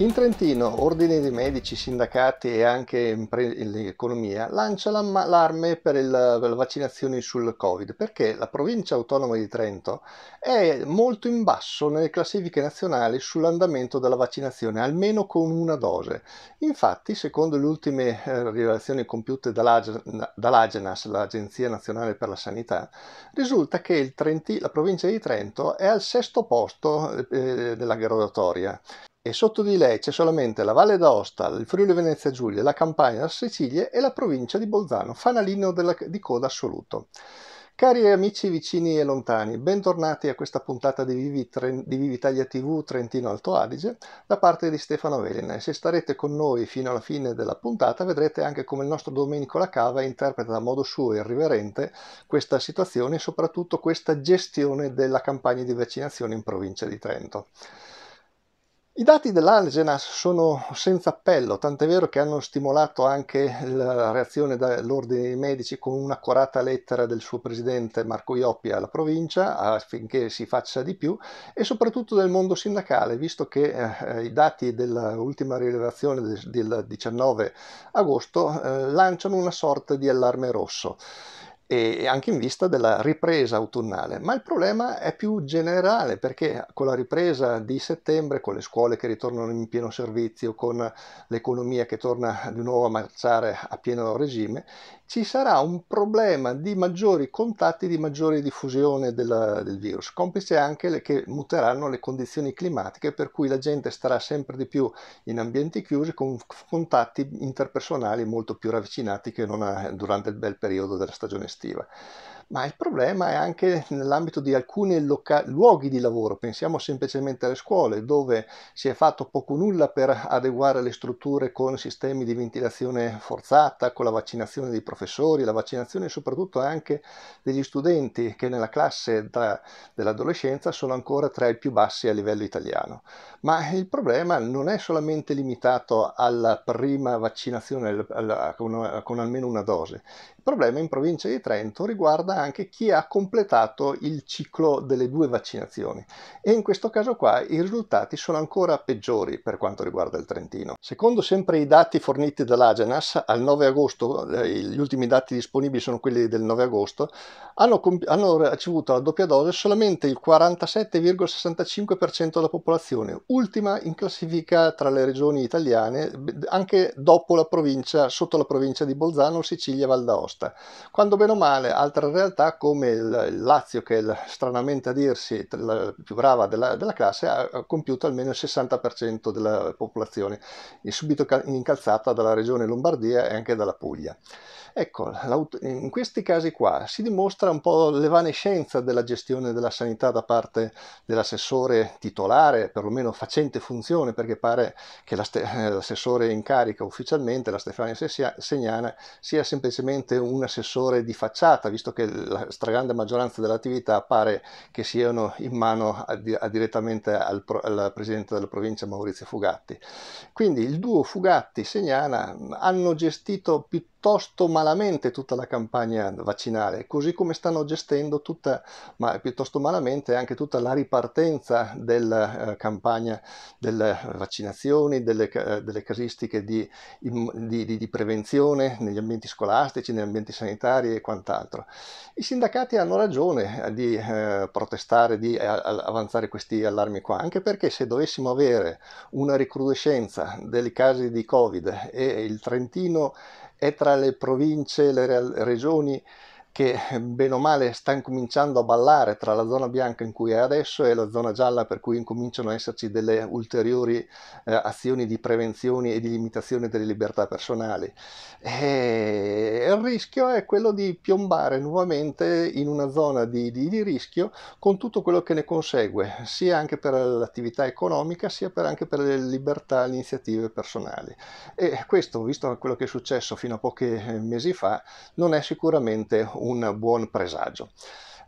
In Trentino, ordini di medici, sindacati e anche l'economia lancia l'allarme per, il, per le vaccinazioni sul Covid perché la provincia autonoma di Trento è molto in basso nelle classifiche nazionali sull'andamento della vaccinazione, almeno con una dose. Infatti, secondo le ultime eh, rivelazioni compiute dall'Agenas, l'Agenzia Nazionale per la Sanità, risulta che Trenti, la provincia di Trento è al sesto posto eh, della graduatoria e sotto di lei c'è solamente la Valle d'Aosta, il Friuli Venezia Giulia, la Campania, la Sicilia e la provincia di Bolzano, fanalino della, di coda assoluto. Cari amici vicini e lontani, bentornati a questa puntata di Vivi, di Vivi Italia TV Trentino Alto Adige da parte di Stefano Velena se starete con noi fino alla fine della puntata vedrete anche come il nostro Domenico Lacava interpreta a modo suo e irriverente questa situazione e soprattutto questa gestione della campagna di vaccinazione in provincia di Trento. I dati dell'Algenas sono senza appello, tant'è vero che hanno stimolato anche la reazione dell'Ordine dei Medici con un'accorata lettera del suo presidente Marco Ioppi alla provincia affinché si faccia di più e soprattutto del mondo sindacale, visto che eh, i dati dell'ultima rilevazione del, del 19 agosto eh, lanciano una sorta di allarme rosso e anche in vista della ripresa autunnale, ma il problema è più generale perché con la ripresa di settembre, con le scuole che ritornano in pieno servizio, con l'economia che torna di nuovo a marciare a pieno regime, ci sarà un problema di maggiori contatti, di maggiore diffusione del, del virus, complice anche le, che muteranno le condizioni climatiche per cui la gente starà sempre di più in ambienti chiusi con contatti interpersonali molto più ravvicinati che non eh, durante il bel periodo della stagione estiva digestiva. Ma il problema è anche nell'ambito di alcuni loca- luoghi di lavoro, pensiamo semplicemente alle scuole, dove si è fatto poco nulla per adeguare le strutture con sistemi di ventilazione forzata, con la vaccinazione dei professori, la vaccinazione soprattutto anche degli studenti che nella classe da, dell'adolescenza sono ancora tra i più bassi a livello italiano. Ma il problema non è solamente limitato alla prima vaccinazione alla, con, con almeno una dose, il problema in provincia di Trento Trento riguarda anche chi ha completato il ciclo delle due vaccinazioni e in questo caso qua i risultati sono ancora peggiori per quanto riguarda il Trentino. Secondo sempre i dati forniti dall'Agenas al 9 agosto, eh, gli ultimi dati disponibili sono quelli del 9 agosto, hanno, hanno ricevuto la doppia dose solamente il 47,65% della popolazione, ultima in classifica tra le regioni italiane anche dopo la provincia, sotto la provincia di Bolzano, Sicilia e Val d'Aosta, quando bene o male altre realtà come il Lazio che è, stranamente a dirsi la più brava della, della classe ha compiuto almeno il 60% della popolazione e subito incalzata dalla regione Lombardia e anche dalla Puglia. Ecco, in questi casi qua si dimostra un po' l'evanescenza della gestione della sanità da parte dell'assessore titolare, perlomeno facente funzione, perché pare che eh, l'assessore in carica ufficialmente, la Stefania Segnana, sia semplicemente un assessore di faccia tracciata, visto che la stragrande maggioranza dell'attività pare che siano in mano a, a direttamente al, al, presidente della provincia Maurizio Fugatti. Quindi il duo Fugatti-Segnana hanno gestito piuttosto piuttosto malamente tutta la campagna vaccinale, così come stanno gestendo tutta, ma piuttosto malamente anche tutta la ripartenza della eh, campagna delle vaccinazioni, delle, eh, delle casistiche di, di, di, di, prevenzione negli ambienti scolastici, negli ambienti sanitari e quant'altro. I sindacati hanno ragione eh, di eh, protestare, di eh, avanzare questi allarmi qua, anche perché se dovessimo avere una ricrudescenza dei casi di Covid e il Trentino è tra le province, e le regioni che bene o male sta incominciando a ballare tra la zona bianca in cui è adesso e la zona gialla per cui incominciano ad esserci delle ulteriori eh, azioni di prevenzione e di limitazione delle libertà personali. E il rischio è quello di piombare nuovamente in una zona di, di, di rischio con tutto quello che ne consegue, sia anche per l'attività economica sia per anche per le libertà le iniziative personali. E questo, visto quello che è successo fino a pochi eh, mesi fa, non è sicuramente un un buon presagio.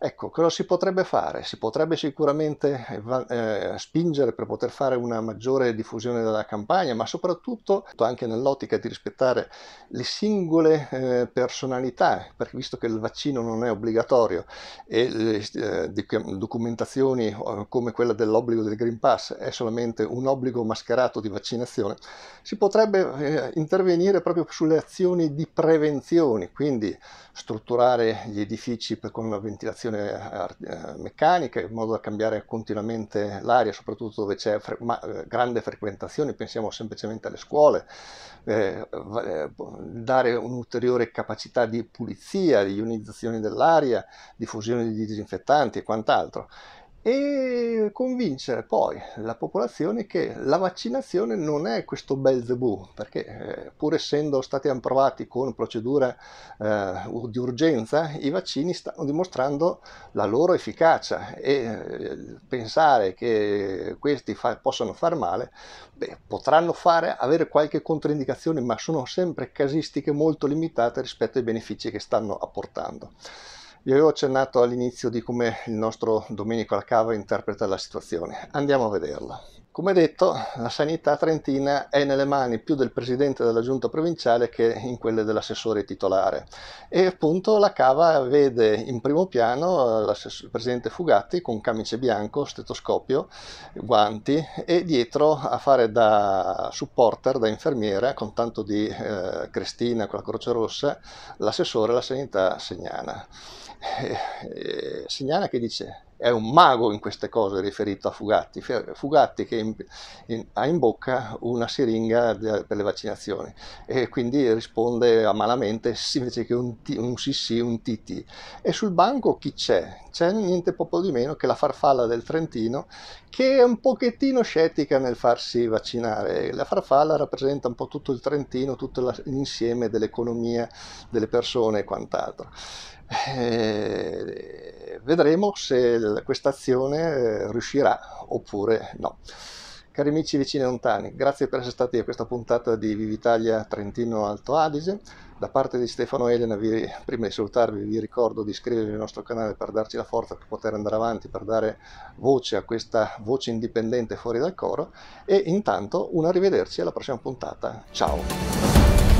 Ecco, cosa si potrebbe fare? Si potrebbe sicuramente eh, eh, spingere per poter fare una maggiore diffusione della campagna, ma soprattutto anche nell'ottica di rispettare le singole eh, personalità, perché visto che il vaccino non è obbligatorio e le eh, documentazioni come quella dell'obbligo del Green Pass è solamente un obbligo mascherato di vaccinazione, si potrebbe eh, intervenire proprio sulle azioni di prevenzione, quindi strutturare gli edifici per, con una ventilazione azione eh, eh, meccanica in modo da cambiare continuamente l'aria, soprattutto dove c'è fre- ma- eh, grande frequentazione, pensiamo semplicemente alle scuole, eh, dare un'ulteriore capacità di pulizia, di ionizzazione dell'aria, diffusione di disinfettanti e quant'altro e convincere poi la popolazione che la vaccinazione non è questo bel zebù, perché eh, pur essendo stati approvati con procedure eh, di urgenza, i vaccini stanno dimostrando la loro efficacia e eh, pensare che questi fa, possano far male, beh, potranno fare, avere qualche controindicazione, ma sono sempre casistiche molto limitate rispetto ai benefici che stanno apportando. Vi avevo accennato all'inizio di come il nostro Domenico Alcava interpreta la situazione. Andiamo a vederla. Come detto, la sanità trentina è nelle mani più del presidente della giunta provinciale che in quelle dell'assessore titolare e appunto la cava vede in primo piano il eh, presidente Fugatti con camice bianco, stetoscopio, guanti e dietro a fare da supporter, da infermiera con tanto di eh, crestina con la croce rossa, l'assessore alla sanità Segnana. Eh, eh, Segnana che dice è un mago in queste cose riferito a Fugatti, Fugatti che in, in, ha in bocca una siringa de, per le vaccinazioni e quindi risponde amalamente invece che un, un sì sì, un titi. E sul banco chi c'è? C'è niente poco di meno che la farfalla del Trentino che è un pochettino scettica nel farsi vaccinare. La farfalla rappresenta un po' tutto il Trentino, tutto l'insieme dell'economia, delle persone e quant'altro. Eh, vedremo se questa azione eh, riuscirà oppure no. Cari amici vicini e lontani, grazie per essere stati a questa puntata di Vivitalia Trentino Alto Adige. Da parte di Stefano Elena, vi, prima di salutarvi, vi ricordo di iscrivervi al nostro canale per darci la forza per poter andare avanti, per dare voce a questa voce indipendente fuori dal coro. E intanto un arrivederci alla prossima puntata. Ciao!